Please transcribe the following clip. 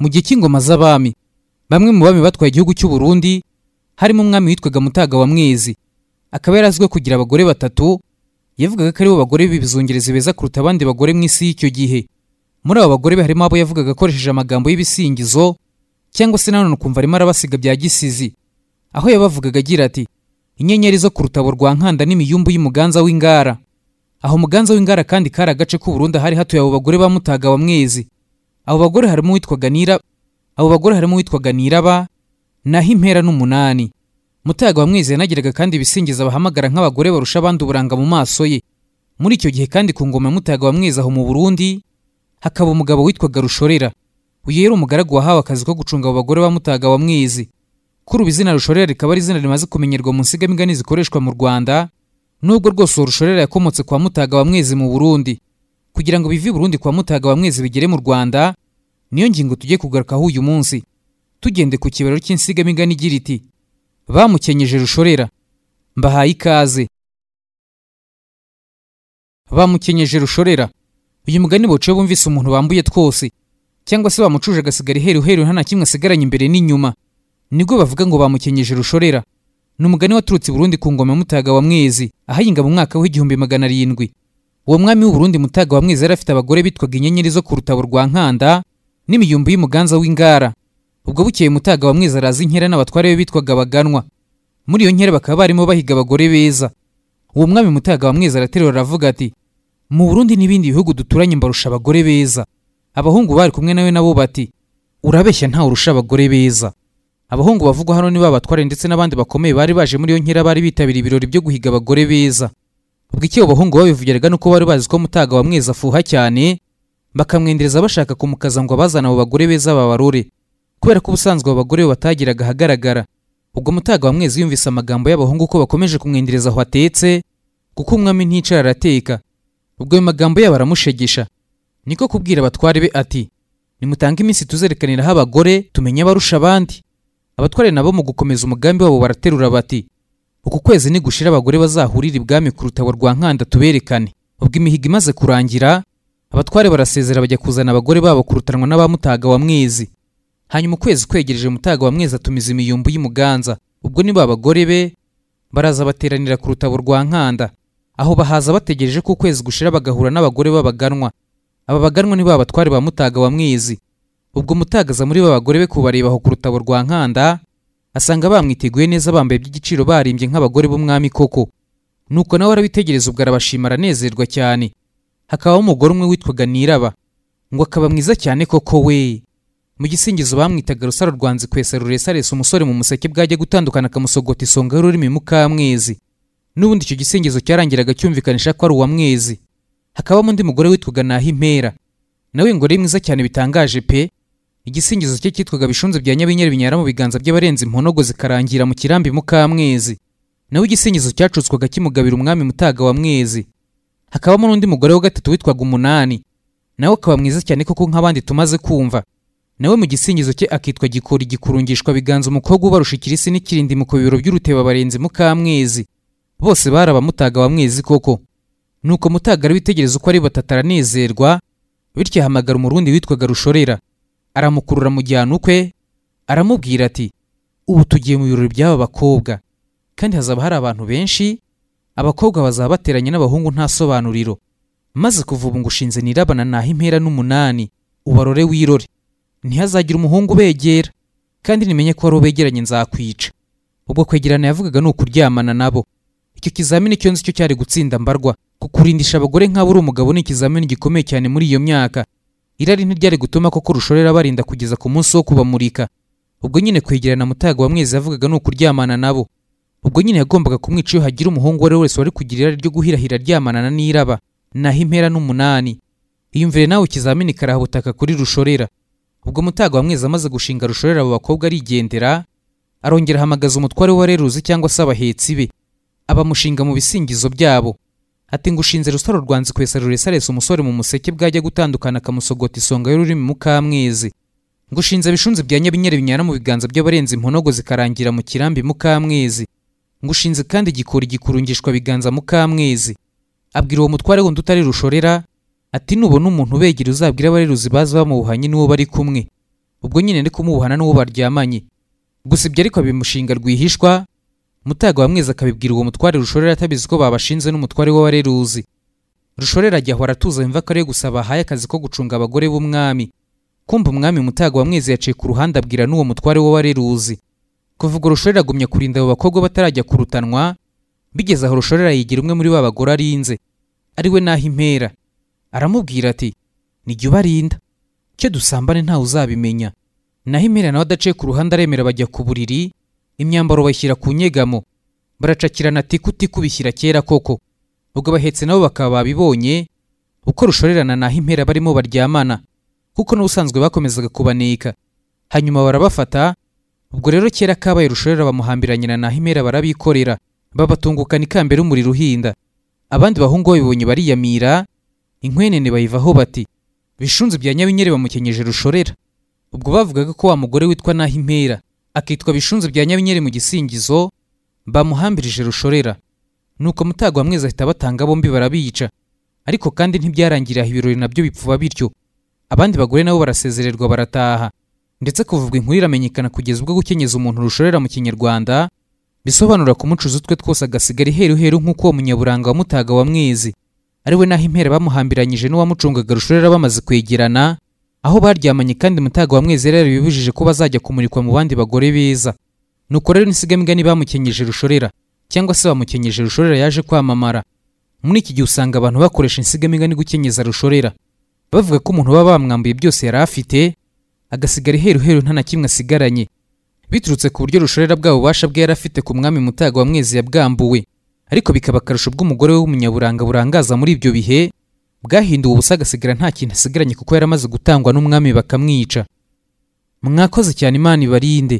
mu gihe cy'ingoma z'abami bamwe mu bami batwaye igihugu cy'u Burundi harimo umwami witwaga mutaga wa mwezi akaba yarazwiwe kugira abagore batatu yavugaga ko aribo bagore b'ibizungerezi beza kuruta abandi bagore mu isi y'icyo gihe muri abo bagore be harimo abo yavugaga akoresheje amagambo y'ibisingizo cyangwa se nanone ukumva arimo arabasiga bya gisizi aho yabavugaga agira ati inyenyeri zo ku rutabo rwa nkanda n'imiyumbu y'umuganza w'ingara aho umuganza w'ingara kandi kari agace k'uburundi hari hatuye abo bagore bamutaga wa mwezi abo bagore harimo uwitwaga niraba abo bagore harimo uwitwaga niraba naho impera n'umunani mutayaga wamwizeye anagiraga kandi ibisingiza bahamagara nk'abagore barusha abandi uburanga mu maso ye muri icyo gihe kandi ku ngoma ya mutayaga aho mu burundi hakaba umugabo witwaga rushorera uyu yari umugaragu wahawe akazi ko gucunga abo bagore ba mutaga wamwizi kuri ubu izina rushorera rikaba ari izina rimaze kumenyerwa mu nsigamigani zikoreshwa mu rwanda nubwo rwose uwo rushorera yakomotse kwa mutaga wamwizi mu burundi kugira ngo bive i burundi kwa mutaga wamwizi bigere mu rwanda niyo ngingo tugiye kugarukaho uyu munsi tugende ku kibero cy'insigamigani igira iti bamukenyeje rushorera mbahaye ikaze bamukenyeje rushorera uyu mugani buciye bumvise umuntu bambuye twose cyangwa se bamucuje agasigara iheru heru nta na kimwe asigaranye imbere n'inyuma nibwo bavuga ngo bamukenyeje rushorera ni umugani waturutse Burundi ku ngoma mutaga wa mwezi ahahinga mu mwaka w'igihumbi magana arindwi uwo mwami w'uburundi mutaga wa mwezi yari afite abagore bitwaga inyenyeri zo ku rutabo rwa nkanda n'imiyumbo y'umuganza w'ingara ubwo bukeye mutaga wa mwezi araza inkera n'abatware be bitwaga baganwa muri iyo nkera bakaba barimo bahiga abagore beza uwo mwami mutaga wa mwezi araterura aravuga ati mu burundi n'ibindi bihugu duturanye mbarusha abagore beza abahungu bari kumwe nawe nabo bati urabeshya nta urusha abagore beza abahungu bavugwa hano ni babatware ndetse n'abandi bakomeye bari baje muri iyo nkera bari bitabiriye ibirori byo guhiga abagore beza ubwo icyo abahungu babivugiraga nuko bari bazi ko mutaga wa mwezi afuha cyane bakamwendereza bashaka kumukaza ngo abazane abo bagore beza babarure kubera ko ubusanzwe abo bagore batagiraga ahagaragara ubwo mutaga wa mwezi yumvise amagambo y'abahungu ko bakomeje kumwendereza aho atetse kuko umwami nticara arateka ubwo ayo magambo yabo aramushegesha niko kubwira abatware be ati nimutange iminsi tuzerekaniraho abagore tumenye abarusha abandi abatware nabo mu gukomeza umugambi wabo baraterura bati uku kwezi nigushira abagore bazahurira ibwami ku rutabo rwa nkanda tuberekane ubwo imihigo imaze kurangira abatware barasezera bajya kuzana abagore babo kurutanwa n'abamutaga wa mwizi hanyuma ukwezi kwegereje mutaga wa mwizi atumiza imiyumbu y'umuganza ubwo nibo abagore be baraza bateranira ku rutabo rwa nkanda aho bahaza bategereje ko ukwezi gushira bagahura n'abagore b'abaganwa aba baganwa ni ba batware ba mutaga wa mwizi ubwo mutagaza muri b'abagore be kubareba aho ku rutabo rwa nkanda asanga bamwiteguye neza bambaye iby'igiciro barimbye nk'abagore b'umwami koko nuko nawe arabitegereza ubwo arabashima aranezerwa cyane hakabaho umugore umwe witwaga niraba ngo akaba mwiza cyane koko we mu gisingizo bamwitaga rusaro rwanze kwesa ruresaresa umusore mu museke bwajya gutandukana akamusogota isonga y'ururimi mukamwezi n'ubundi icyo gisingizo cyarangiraga cyumvikanisha ko ari uwa mwezi hakabamo undi mugore witwaga nahimpera nawe ngo ari mwiza cyane bitangaje pe igisingizo cye cyitwaga bishunze bya nyabinyeri binyara mu biganza by'abarenze imponogo zikarangira mu kirambi mukamwezi nawe igisingizo cyacutswaga kimugabira umwami mutaga wa mwezi hakabamo n'undi mugore wa gatatu witwaga umunani nawe akaba mwiza cyane kuko nk'abandi tumaze kumva nawe mu gisingizo cye akitwa gikori gikurungishwa biganza umukobwa ubarusha ikirisi n'ikirindi mu biro by'uruteba barenze mukamwezi bose bari abamutaga wa koko nuko mutagara witegereza uko ari batatu aranezerwa bityo ahamagara umurundi witwaga rushorera aramukurura mu gihano ukwe aramubwira ati ubu tugiye mu birori by'aba bakobwa kandi hazaba hari abantu benshi abakobwa bazaba bateranye n'abahungu nta sobanuriro maze kuva ubu ngushinze nirabana naha impera n'umunani ubarore wirore ntihazagire umuhungu ubegera kandi nimenye ko wari ubegeranye nzakwica ubwo kwegerana yavugaga ni ukuryamana nabo icyo kizamini cyo nzi cyo cyari gutsinda mbarwa kukurindisha abagore nk'abo uri umugabo ni ikizamini gikomeye cyane muri iyo myaka irari ntiryari gutuma koko rushorera barinda kugeza ku munsi wo kubamurika ubwo nyine kwegerana mutaga wa mwezi yavugaga ni ukuryamana nabo ubwo nyine yagombaga kumwica iyo hagira umuhungu uwo ari wese wari kugira irari ryo guhirahira aryamana n'iraba naho impera n'umunani iyumvire nawe ikizamini karabutaka kuri rushorera ubwo mutaga wa mwezi amaze gushinga rushorera abo bakobwa arigendera arongera ahamagaza umutware w'abareruzi cyangwa se abahetsi be abamushinga mu bisingizo byabo ati ushinze rusaro rwanze kwesa ruresarese umusore mu museke bwajya gutandukana akamusogota isonga y'ururimi mukamwezi ngushinze bishunze bya nyabinyeri binyara mu biganza by'abarenze imponogo zikarangira mu kirambi mukamwezi ngo ushinze kandi igikori gikurungishwa biganza mukamwezi abwira uwo mutware wundi utari rushorera ati nubona umuntu ubegera uzabwire abareruzi bazi bamubuhanye n'uwo bari kumwe ubwo nyine ni kumubuhana n'uwo baryamanye gusa ibyo ariko bimushinga rwihishwa mutaga wa mwezi akabibwira uwo mutware rushorera atabizi ko babashinze n'umutware w'abareruzi rushorera ajya ahora atuza yumva ko ari gusa bahaye akazi ko gucunga abagore b'umwami kumva umwami mutaga wa mwezi yaciye ku ruhande abwira n'uwo mutware w'abareruzi kuvuga urushorera iragumya kurinda abo bakobwa batarajya kurutanwa bigeze aho rushorera yigira umwe muri ba bagore arinze ariwe naho impera aramubwira ati nijya ubarinda cyo dusambane ntawe uzabimenya naho impera nawe adaciye ku ruhande aremera bajya ku buriri imyambaro bashyira ku nyegamo baracakirana tikutiku kubishyira kera koko ubwo bahetse nabo bakaba babibonye uko rushorerana naho impera barimo baryamana kuko n'ubusanzwe bakomezaga kubaneka hanyuma barabafata ubwo rero kera kabaye rushorera bamuhambiranyira na himera barabikorera babatungukana ikamba rumuri ruhinda abandi bahungu babibonye bariyamira inkwenene bayivaho bati bishunze bya nyabinyeri bamukenyeje rushorera ubwo bavugaga ko wa mugore witwa nahimera akitwa bishunze bya nyabinyeri mu gisingizo bamuhambirije rushorera nuko mutago wa mwezi ahita batanga bombi barabica ariko kandi ntibyarangirira ibirori nabyo bipfuba bityo abandi bagore nabo barasezererwa barataha ndetse kuvubwa inkuru iramenyekana kugeza ubwo gukenyeza umuntu rushorera mu kinyarwanda bisobanura kumucuza utwe twose agasigara iheru heru nk'uko uwo munyaburanga wamutaga wamwizi ari we naho impera bamuhambiranyije n'uwamucungaga rushorera bamaze kwegerana aho baryamanye kandi mutaga wamwizi yari yarabibujije ko bazajya kumurikwa mu bandi bagore biza nuko rero n'isigamigani bamukenyeje rushorera cyangwa se bamukenyeje rushorera yaje kwamamara muri iki gihe usanga abantu bakoresha insigamigani gukenyeza rushorera bavuga ko umuntu baba bamwambuye byose yari afite agasigara iheruheru nta na kimwe asigaranye biturutse ku buryo rushorera bwa bubasha bwe yari afite ku mwami mutaga wa mwezi yabwambuwe ariko bikaba akarusho bw'umugore we w'umunyaburanga burangaza muri ibyo bihe bwahinduwe ubusa agasigara nta kintu asigaranye kuko yari amaze gutangwa n'umwami bakamwica mwakoze cyane imana ibarinde